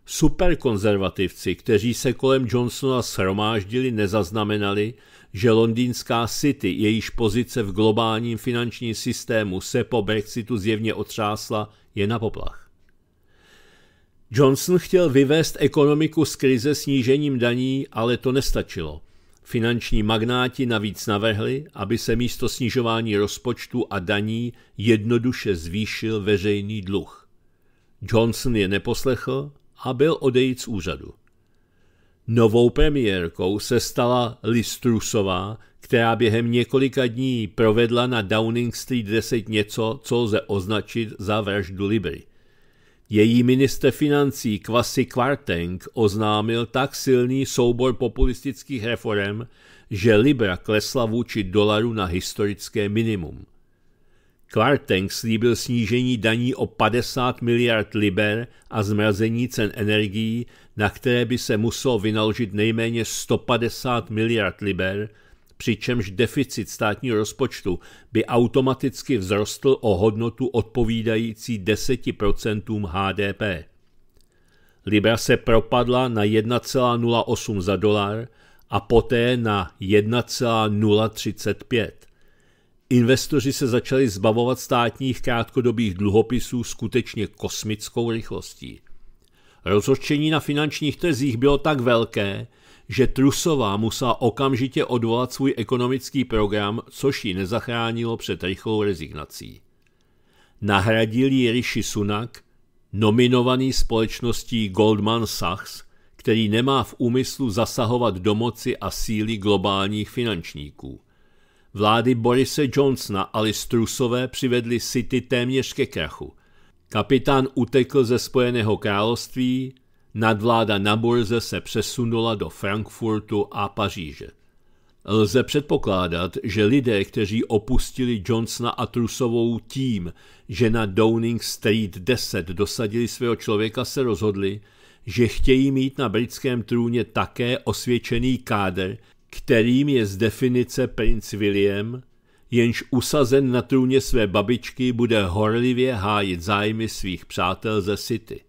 Superkonzervativci, kteří se kolem Johnsona shromáždili, nezaznamenali, že londýnská City, jejíž pozice v globálním finančním systému se po Brexitu zjevně otřásla, je na poplach. Johnson chtěl vyvést ekonomiku z krize snížením daní, ale to nestačilo. Finanční magnáti navíc navrhli, aby se místo snižování rozpočtu a daní jednoduše zvýšil veřejný dluh. Johnson je neposlechl a byl odejít z úřadu. Novou premiérkou se stala Liz Trusová, která během několika dní provedla na Downing Street 10 něco, co lze označit za vraždu Libry – její minister financí Kwasi Kwarteng oznámil tak silný soubor populistických reform, že Libra klesla vůči dolaru na historické minimum. Kwarteng slíbil snížení daní o 50 miliard liber a zmrazení cen energií, na které by se muselo vynaložit nejméně 150 miliard liber, přičemž deficit státního rozpočtu by automaticky vzrostl o hodnotu odpovídající 10% HDP. Libra se propadla na 1,08 za dolar a poté na 1,035. Investoři se začali zbavovat státních krátkodobých dluhopisů skutečně kosmickou rychlostí. Rozhořčení na finančních trzích bylo tak velké, že Trusová musela okamžitě odvolat svůj ekonomický program, což ji nezachránilo před rychlou rezignací. Nahradil ji Rishi Sunak, nominovaný společností Goldman Sachs, který nemá v úmyslu zasahovat do moci a síly globálních finančníků. Vlády Borise Johnsona a Liz Trusové přivedly City téměř ke krachu. Kapitán utekl ze Spojeného království, Nadvláda na burze se přesunula do Frankfurtu a Paříže. Lze předpokládat, že lidé, kteří opustili Johnsona a Trusovou tím, že na Downing Street 10 dosadili svého člověka, se rozhodli, že chtějí mít na britském trůně také osvědčený kádr, kterým je z definice princ William, jenž usazen na trůně své babičky bude horlivě hájit zájmy svých přátel ze City.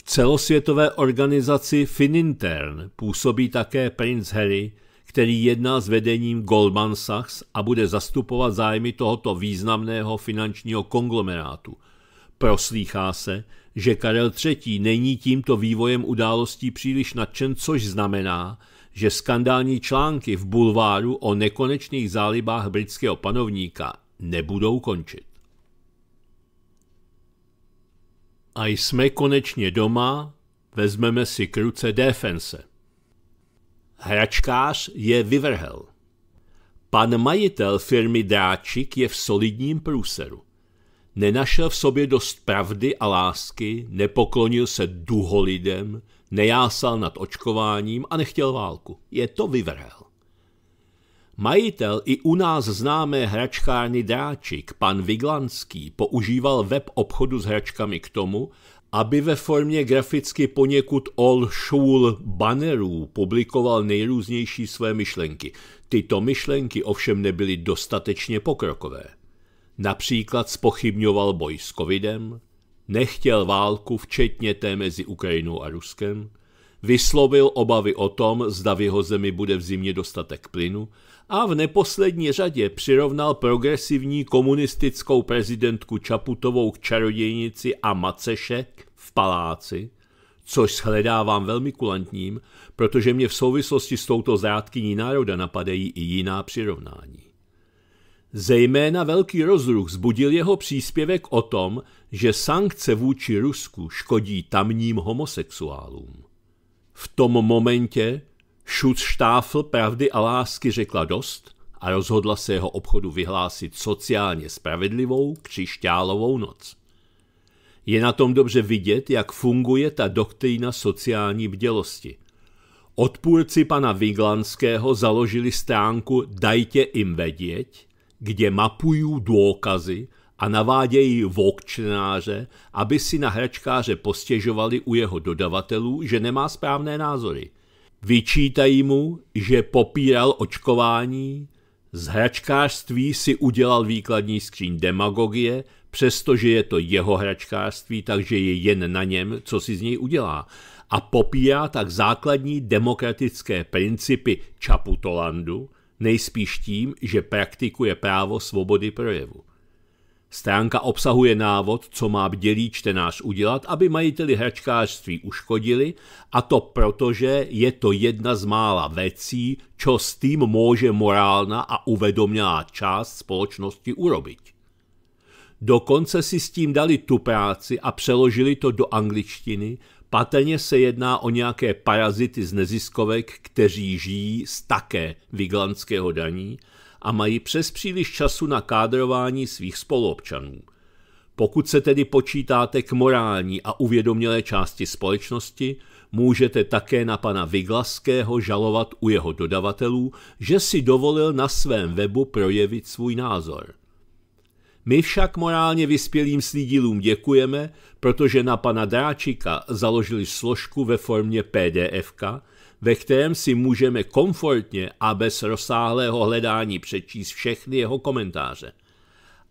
V celosvětové organizaci Finintern působí také princ Harry, který jedná s vedením Goldman Sachs a bude zastupovat zájmy tohoto významného finančního konglomerátu. Proslýchá se, že Karel III. není tímto vývojem událostí příliš nadšen, což znamená, že skandální články v bulváru o nekonečných zálibách britského panovníka nebudou končit. A jsme konečně doma, vezmeme si k ruce defense. Hračkář je vyvrhel. Pan majitel firmy Dráčik je v solidním průseru. Nenašel v sobě dost pravdy a lásky, nepoklonil se duholidem, nejásal nad očkováním a nechtěl válku. Je to vyvrhel. Majitel i u nás známé hračkárny Dráčik, pan Viglanský, používal web obchodu s hračkami k tomu, aby ve formě graficky poněkud all shul bannerů publikoval nejrůznější své myšlenky. Tyto myšlenky ovšem nebyly dostatečně pokrokové. Například spochybňoval boj s covidem, nechtěl válku, včetně té mezi Ukrajinou a Ruskem, vyslovil obavy o tom, zda v jeho zemi bude v zimě dostatek plynu a v neposlední řadě přirovnal progresivní komunistickou prezidentku Čaputovou k čarodějnici a macešek v paláci, což shledávám velmi kulantním, protože mě v souvislosti s touto zrádkyní národa napadají i jiná přirovnání. Zejména velký rozruch zbudil jeho příspěvek o tom, že sankce vůči Rusku škodí tamním homosexuálům. V tom momentě Schutzstaffel pravdy a lásky řekla dost a rozhodla se jeho obchodu vyhlásit sociálně spravedlivou křišťálovou noc. Je na tom dobře vidět, jak funguje ta doktrína sociální bdělosti. Odpůrci pana Viglanského založili stránku Dajte im vedět, kde mapují důkazy a navádějí vokčnáře, aby si na hračkáře postěžovali u jeho dodavatelů, že nemá správné názory – Vyčítají mu, že popíral očkování, z hračkářství si udělal výkladní skříň demagogie, přestože je to jeho hračkářství, takže je jen na něm, co si z něj udělá. A popírá tak základní demokratické principy Čaputolandu, nejspíš tím, že praktikuje právo svobody projevu. Stránka obsahuje návod, co má bdělý čtenář udělat, aby majiteli hračkářství uškodili, a to protože je to jedna z mála věcí, čo s tím může morálna a uvedomělá část společnosti urobiť. Dokonce si s tím dali tu práci a přeložili to do angličtiny, patrně se jedná o nějaké parazity z neziskovek, kteří žijí z také vyglanského daní – a mají přes příliš času na kádrování svých spoluobčanů. Pokud se tedy počítáte k morální a uvědomělé části společnosti, můžete také na pana Vyglaského žalovat u jeho dodavatelů, že si dovolil na svém webu projevit svůj názor. My však morálně vyspělým slídilům děkujeme, protože na pana Dráčika založili složku ve formě PDF, ve kterém si můžeme komfortně a bez rozsáhlého hledání přečíst všechny jeho komentáře.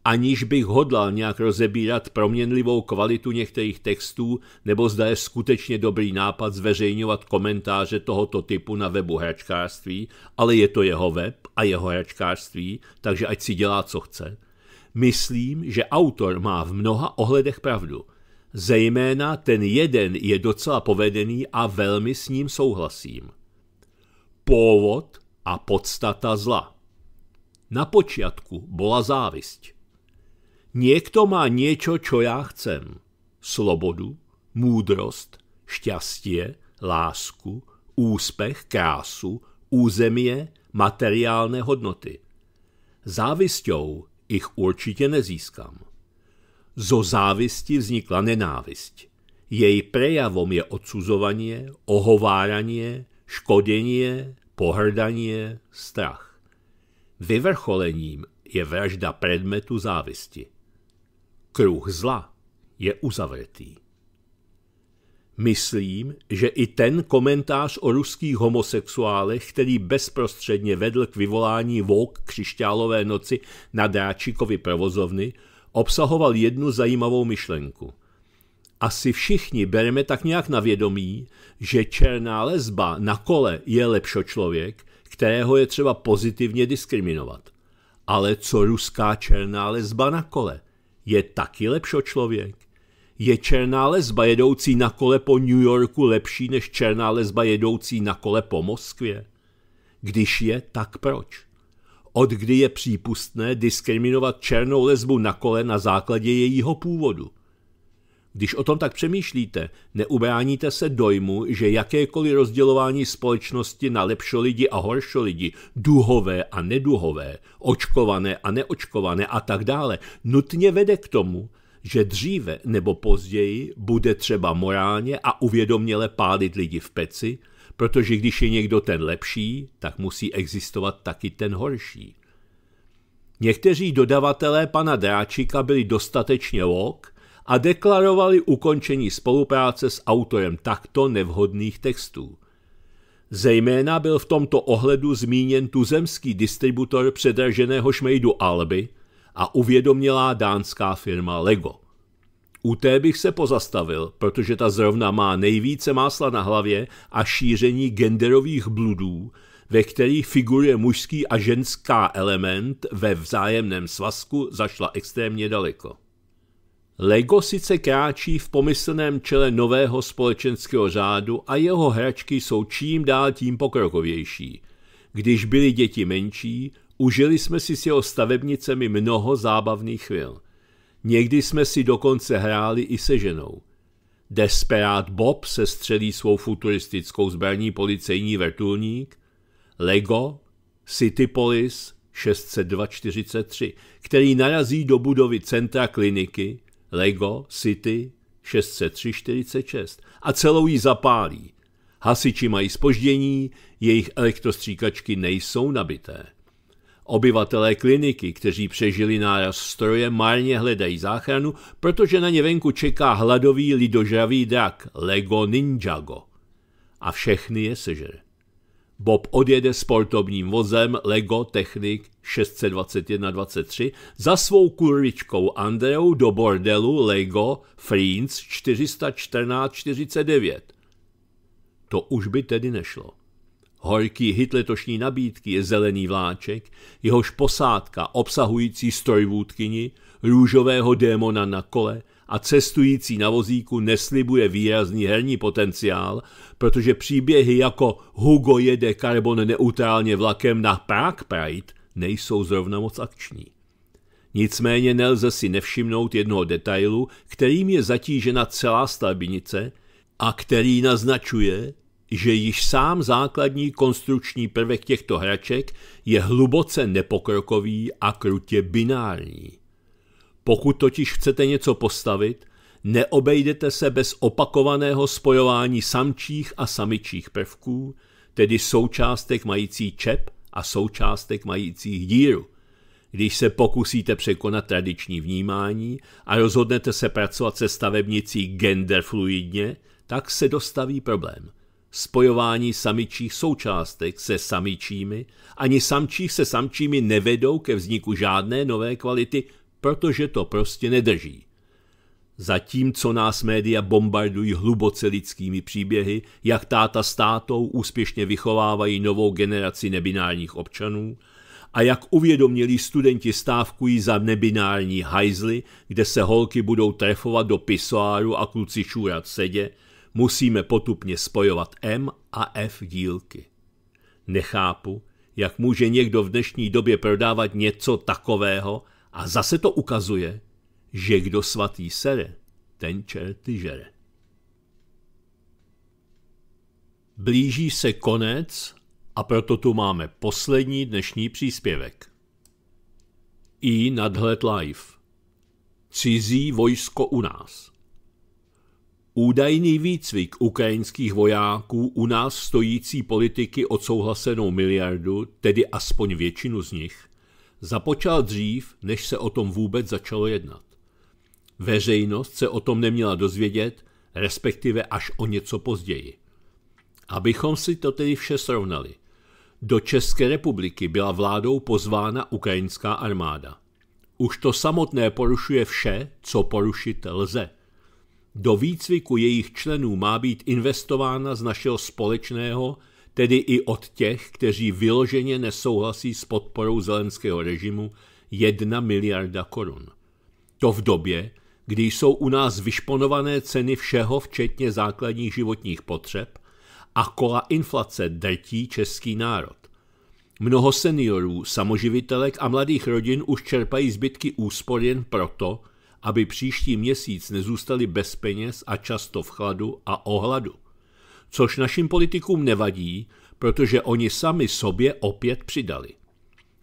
Aniž bych hodlal nějak rozebírat proměnlivou kvalitu některých textů, nebo zda je skutečně dobrý nápad zveřejňovat komentáře tohoto typu na webu hračkářství, ale je to jeho web a jeho hračkářství, takže ať si dělá, co chce. Myslím, že autor má v mnoha ohledech pravdu – Zejména ten jeden je docela povedený a velmi s ním souhlasím. Původ a podstata zla. Na počátku byla závisť. Někdo má něco, co já chcem. Slobodu, můdrost, štěstí, lásku, úspěch, krásu, územie, materiálné hodnoty. Závisťou ich určitě nezískám. Zo závisti vznikla nenávisť. Jej prejavom je odsuzovanie, ohováranie, škodenie, pohrdanie, strach. Vyvrcholením je vražda predmetu závisti. Kruh zla je uzavretý. Myslím, že i ten komentář o ruských homosexuálech, který bezprostředně vedl k vyvolání vok křišťálové noci na dráčikovi provozovny, obsahoval jednu zajímavou myšlenku. Asi všichni bereme tak nějak na vědomí, že černá lesba na kole je lepšo člověk, kterého je třeba pozitivně diskriminovat. Ale co ruská černá lesba na kole? Je taky lepšo člověk? Je černá lesba jedoucí na kole po New Yorku lepší než černá lesba jedoucí na kole po Moskvě? Když je, tak proč? od kdy je přípustné diskriminovat černou lesbu na kole na základě jejího původu. Když o tom tak přemýšlíte, neubráníte se dojmu, že jakékoliv rozdělování společnosti na lidi a lidi, duhové a neduhové, očkované a neočkované a tak dále, nutně vede k tomu, že dříve nebo později bude třeba morálně a uvědoměle pálit lidi v peci, Protože když je někdo ten lepší, tak musí existovat taky ten horší. Někteří dodavatelé pana Dráčika byli dostatečně lok a deklarovali ukončení spolupráce s autorem takto nevhodných textů. Zejména byl v tomto ohledu zmíněn tuzemský distributor předraženého šmejdu Alby a uvědomělá dánská firma Lego – u té bych se pozastavil, protože ta zrovna má nejvíce másla na hlavě a šíření genderových bludů, ve kterých figuruje mužský a ženská element ve vzájemném svazku, zašla extrémně daleko. Lego sice kráčí v pomyslném čele nového společenského řádu a jeho hračky jsou čím dál tím pokrokovější. Když byli děti menší, užili jsme si s jeho stavebnicemi mnoho zábavných chvil – Někdy jsme si dokonce hráli i se ženou. Desperát Bob se střelí svou futuristickou zbraní policejní vrtulník, Lego, Citypolis 60243, který narazí do budovy centra kliniky Lego City 60346 a celou ji zapálí. Hasiči mají spoždění, jejich elektrostříkačky nejsou nabité. Obyvatelé kliniky, kteří přežili náraz stroje, marně hledají záchranu, protože na ně venku čeká hladový lidožravý drak Lego Ninjago. A všechny je sežere. Bob odjede sportovním vozem Lego Technik 621-23 za svou kurvičkou Andreou do bordelu Lego Friends 414-49. To už by tedy nešlo. Horký hit letošní nabídky je zelený vláček, jehož posádka obsahující strojvůdkyni, růžového démona na kole a cestující na vozíku neslibuje výrazný herní potenciál, protože příběhy jako Hugo jede karbon neutrálně vlakem na Prague Pride nejsou zrovna moc akční. Nicméně nelze si nevšimnout jednoho detailu, kterým je zatížena celá stavbinice a který naznačuje, že již sám základní konstrukční prvek těchto hraček je hluboce nepokrokový a krutě binární. Pokud totiž chcete něco postavit, neobejdete se bez opakovaného spojování samčích a samičích prvků, tedy součástek mající čep a součástek majících díru. Když se pokusíte překonat tradiční vnímání a rozhodnete se pracovat se stavebnicí genderfluidně, tak se dostaví problém – Spojování samičích součástek se samičími ani samčích se samčími nevedou ke vzniku žádné nové kvality, protože to prostě nedrží. Zatímco nás média bombardují hluboce lidskými příběhy, jak táta s tátou úspěšně vychovávají novou generaci nebinárních občanů a jak uvědomělí studenti stávkují za nebinární hajzly, kde se holky budou trefovat do pisoáru a kluci šůrat sedě, musíme potupně spojovat M a F dílky. Nechápu, jak může někdo v dnešní době prodávat něco takového a zase to ukazuje, že kdo svatý sere, ten čerty žere. Blíží se konec a proto tu máme poslední dnešní příspěvek. I nadhled live. Cizí vojsko u nás. Údajný výcvik ukrajinských vojáků u nás stojící politiky odsouhlasenou miliardu, tedy aspoň většinu z nich, započal dřív, než se o tom vůbec začalo jednat. Veřejnost se o tom neměla dozvědět, respektive až o něco později. Abychom si to tedy vše srovnali. Do České republiky byla vládou pozvána ukrajinská armáda. Už to samotné porušuje vše, co porušit lze – do výcviku jejich členů má být investována z našeho společného, tedy i od těch, kteří vyloženě nesouhlasí s podporou zelenského režimu, jedna miliarda korun. To v době, kdy jsou u nás vyšponované ceny všeho, včetně základních životních potřeb, a kola inflace drtí český národ. Mnoho seniorů, samoživitelek a mladých rodin už čerpají zbytky úspor jen proto, aby příští měsíc nezůstali bez peněz a často v chladu a ohladu. Což našim politikům nevadí, protože oni sami sobě opět přidali.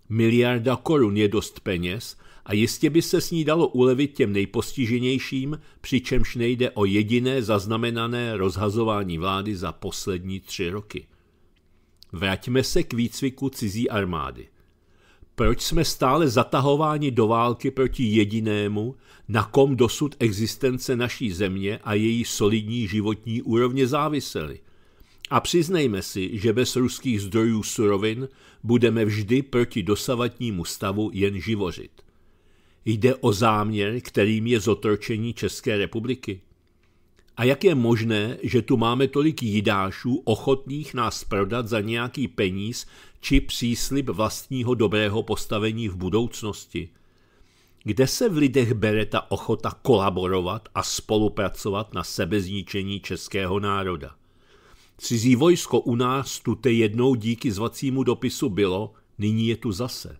Miliarda korun je dost peněz a jistě by se s ní dalo ulevit těm nejpostiženějším, přičemž nejde o jediné zaznamenané rozhazování vlády za poslední tři roky. Vraťme se k výcviku cizí armády. Proč jsme stále zatahováni do války proti jedinému, na kom dosud existence naší země a její solidní životní úrovně závisely? A přiznejme si, že bez ruských zdrojů surovin budeme vždy proti dosavatnímu stavu jen živořit. Jde o záměr, kterým je zotročení České republiky. A jak je možné, že tu máme tolik jidášů ochotných nás prodat za nějaký peníz či příslib vlastního dobrého postavení v budoucnosti? Kde se v lidech bere ta ochota kolaborovat a spolupracovat na sebezničení českého národa? Cizí vojsko u nás tu te jednou díky zvacímu dopisu bylo, nyní je tu zase.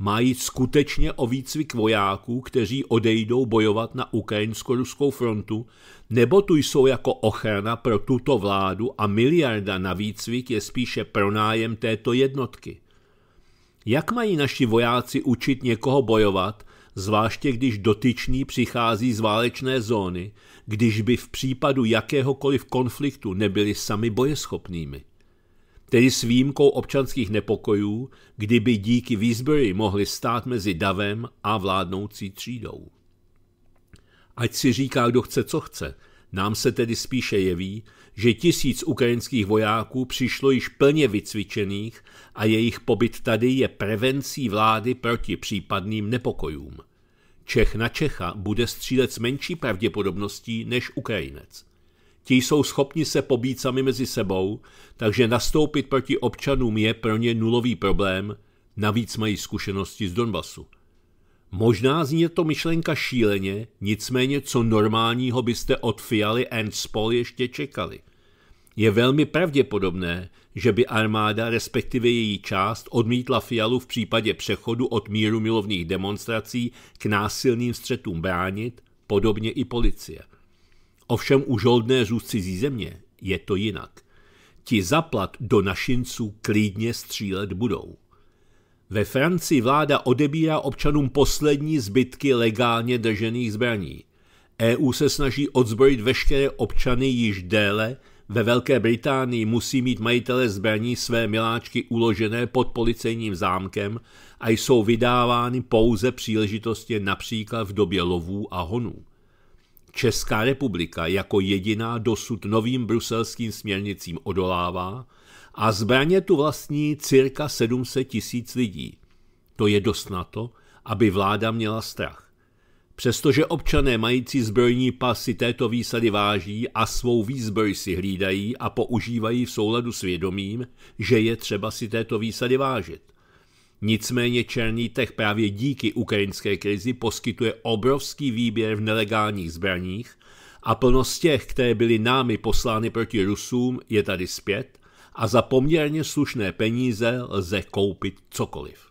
Má jít skutečně o výcvik vojáků, kteří odejdou bojovat na ukrajinsko-ruskou frontu, nebo tu jsou jako ochrana pro tuto vládu a miliarda na výcvik je spíše pronájem této jednotky? Jak mají naši vojáci učit někoho bojovat, zvláště když dotyčný přichází z válečné zóny, když by v případu jakéhokoliv konfliktu nebyli sami bojeschopnými? tedy s výjimkou občanských nepokojů, kdyby díky Výzbroji mohli stát mezi davem a vládnoucí třídou. Ať si říká, kdo chce, co chce, nám se tedy spíše jeví, že tisíc ukrajinských vojáků přišlo již plně vycvičených a jejich pobyt tady je prevencí vlády proti případným nepokojům. Čech na Čecha bude střílet s menší pravděpodobností než Ukrajinec. Ti jsou schopni se pobít sami mezi sebou, takže nastoupit proti občanům je pro ně nulový problém, navíc mají zkušenosti z Donbasu. Možná zní to myšlenka šíleně, nicméně co normálního byste od Fialy and Spol ještě čekali. Je velmi pravděpodobné, že by armáda, respektive její část, odmítla Fialu v případě přechodu od míru milovných demonstrací k násilným střetům bránit, podobně i policie. Ovšem u žoldnéřů z cizí země je to jinak. Ti zaplat do našinců klidně střílet budou. Ve Francii vláda odebírá občanům poslední zbytky legálně držených zbraní. EU se snaží odzbrojit veškeré občany již déle, ve Velké Británii musí mít majitele zbraní své miláčky uložené pod policejním zámkem a jsou vydávány pouze příležitostně například v době lovů a honů. Česká republika jako jediná dosud novým bruselským směrnicím odolává a zbraně tu vlastní cirka 700 tisíc lidí. To je dost na to, aby vláda měla strach. Přestože občané mající zbrojní pasy této výsady váží a svou výzbroj si hlídají a používají v souladu s vědomím, že je třeba si této výsady vážit – Nicméně Černý trh právě díky ukrajinské krizi poskytuje obrovský výběr v nelegálních zbraních a plnost těch, které byly námi poslány proti Rusům, je tady zpět a za poměrně slušné peníze lze koupit cokoliv.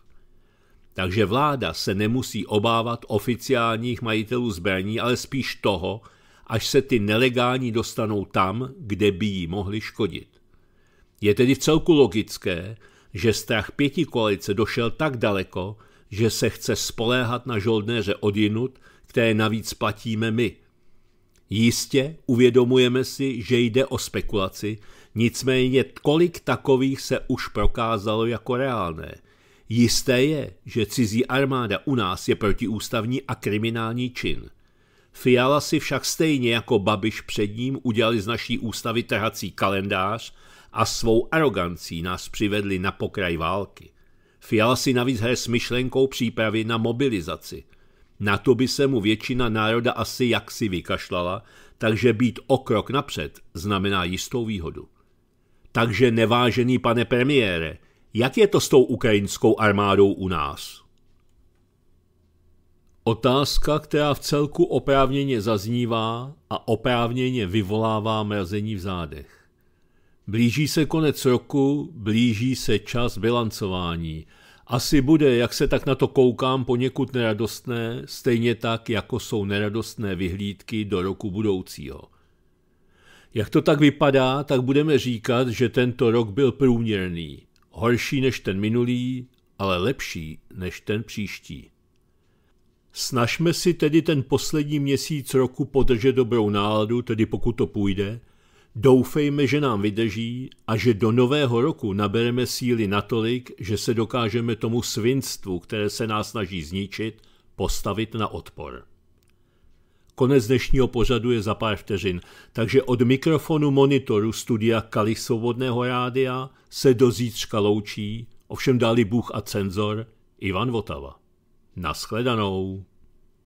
Takže vláda se nemusí obávat oficiálních majitelů zbraní, ale spíš toho, až se ty nelegální dostanou tam, kde by jí mohli škodit. Je tedy v celku logické, že strach pěti koalice došel tak daleko, že se chce spoléhat na žoldnéře odinut, které navíc platíme my. Jistě uvědomujeme si, že jde o spekulaci, nicméně kolik takových se už prokázalo jako reálné. Jisté je, že cizí armáda u nás je protiústavní a kriminální čin. Fiala si však stejně jako Babiš před ním udělali z naší ústavy trhací kalendář a svou arogancí nás přivedli na pokraj války. Fiala si navíc hraje s myšlenkou přípravy na mobilizaci. Na to by se mu většina národa asi jaksi vykašlala, takže být o krok napřed znamená jistou výhodu. Takže nevážený pane premiére, jak je to s tou ukrajinskou armádou u nás? Otázka, která v celku oprávněně zaznívá a oprávněně vyvolává mrazení v zádech. Blíží se konec roku, blíží se čas bilancování. Asi bude, jak se tak na to koukám, poněkud neradostné, stejně tak, jako jsou neradostné vyhlídky do roku budoucího. Jak to tak vypadá, tak budeme říkat, že tento rok byl průměrný. Horší než ten minulý, ale lepší než ten příští. Snažme si tedy ten poslední měsíc roku podržet dobrou náladu, tedy pokud to půjde – Doufejme, že nám vydrží a že do nového roku nabereme síly natolik, že se dokážeme tomu svinstvu, které se nás snaží zničit, postavit na odpor. Konec dnešního pořadu je za pár vteřin, takže od mikrofonu monitoru studia Kali Svobodného rádia se do zítřka loučí, ovšem dali Bůh a cenzor, Ivan Votava. Naschledanou.